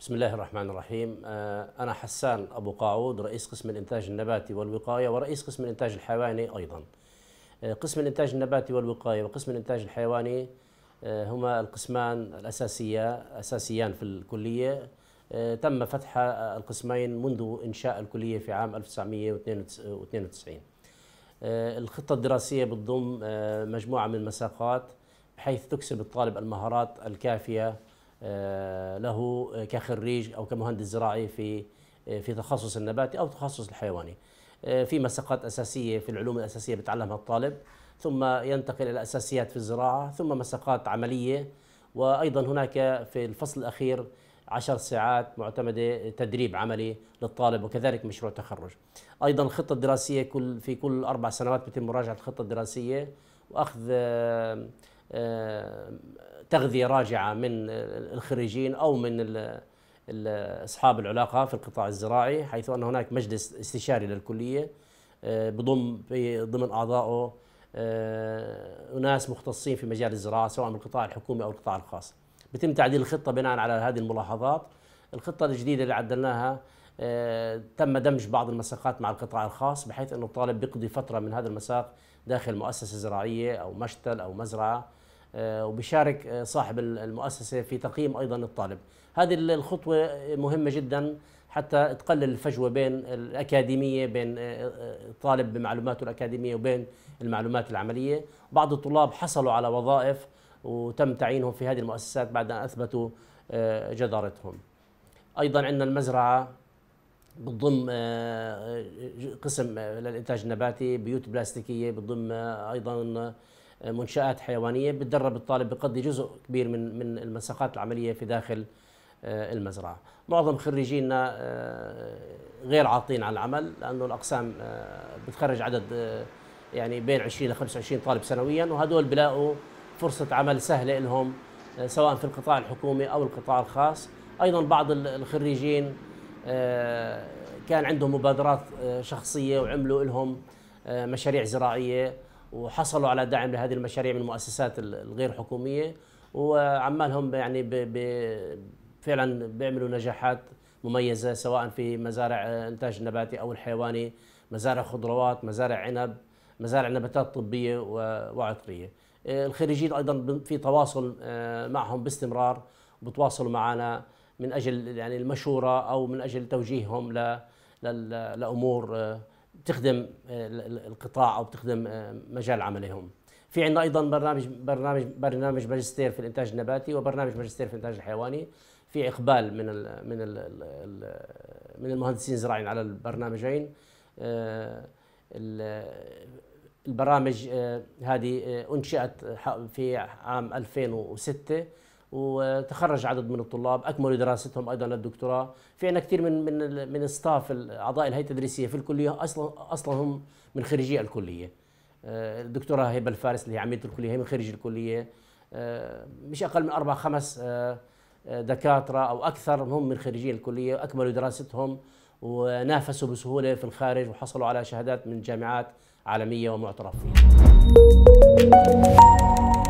بسم الله الرحمن الرحيم آه، أنا حسان أبو قاعود رئيس قسم الإنتاج النباتي والوقاية ورئيس قسم الإنتاج الحيواني أيضا آه، قسم الإنتاج النباتي والوقاية وقسم الإنتاج الحيواني آه، هما القسمان الأساسية أساسيان في الكلية تم فتح القسمين منذ إنشاء الكلية في عام 1992 الخطة الدراسية بتضم مجموعة من المساقات بحيث تكسب الطالب المهارات الكافية آه، له كخريج او كمهندس زراعي في آه، في تخصص النباتي او تخصص الحيواني آه، في مساقات اساسيه في العلوم الاساسيه بتعلمها الطالب ثم ينتقل الى اساسيات في الزراعه ثم مساقات عمليه وايضا هناك في الفصل الاخير عشر ساعات معتمده تدريب عملي للطالب وكذلك مشروع تخرج. ايضا الخطه الدراسيه كل في كل اربع سنوات بيتم مراجعه الخطه الدراسيه واخذ آه، تغذيه راجعه من الخريجين او من اصحاب العلاقه في القطاع الزراعي حيث ان هناك مجلس استشاري للكليه آه، بضم ضمن اعضائه آه، اناس مختصين في مجال الزراعه سواء من القطاع الحكومي او القطاع الخاص. بتم تعديل الخطه بناء على هذه الملاحظات. الخطه الجديده اللي عدلناها تم دمج بعض المساقات مع القطاع الخاص بحيث انه الطالب بيقضي فتره من هذا المساق داخل مؤسسه زراعيه او مشتل او مزرعه آه، وبشارك آه، صاحب المؤسسة في تقييم أيضا الطالب هذه الخطوة مهمة جدا حتى تقلل الفجوة بين الأكاديمية بين الطالب آه، بمعلوماته الأكاديمية وبين المعلومات العملية بعض الطلاب حصلوا على وظائف وتم تعيينهم في هذه المؤسسات بعد أن أثبتوا جدارتهم أيضا عندنا المزرعة بتضم قسم للإنتاج النباتي بيوت بلاستيكية بتضم أيضا منشات حيوانيه بتدرب الطالب بقضي جزء كبير من من المساقات العمليه في داخل آه، المزرعه معظم خريجينا آه، غير عاطين عن العمل لانه الاقسام آه، بتخرج عدد يعني بين 20 ل 25 طالب سنويا وهدول بلاقوا فرصه عمل سهله لهم سواء في القطاع الحكومي او القطاع الخاص ايضا بعض الخريجين كان عندهم مبادرات شخصيه وعملوا لهم مشاريع زراعيه وحصلوا على دعم لهذه المشاريع من المؤسسات الغير حكوميه وعمالهم يعني ب ب فعلا بيعملوا نجاحات مميزه سواء في مزارع آه، انتاج النباتي او الحيواني مزارع خضروات مزارع عنب مزارع نباتات طبيه وعطريه آه، الخريجين ايضا في تواصل آه، معهم باستمرار بتواصلوا معنا من اجل يعني المشوره او من اجل توجيههم لامور بتخدم آه، القطاع او بتخدم آه، مجال عملهم في عندنا ايضا برنامج برنامج برنامج ماجستير في الانتاج النباتي وبرنامج ماجستير في الانتاج الحيواني في اقبال من الـ من الـ من المهندسين الزراعيين على البرنامجين آه، البرامج هذه انشئت في عام 2006 وتخرج عدد من الطلاب اكملوا دراستهم ايضا للدكتوراه في عندنا كثير من من من الستاف اعضاء الهيئه التدريسيه في الكليه اصلا اصلا هم من خريجي الكليه آه، الدكتوره هبه الفارس اللي هي عميده الكليه هي من خريج الكليه آه، مش اقل من اربع خمس آه، دكاتره او اكثر هم من خريجي الكليه اكملوا دراستهم ونافسوا بسهوله في الخارج وحصلوا على شهادات من جامعات عالميه ومعترف فيها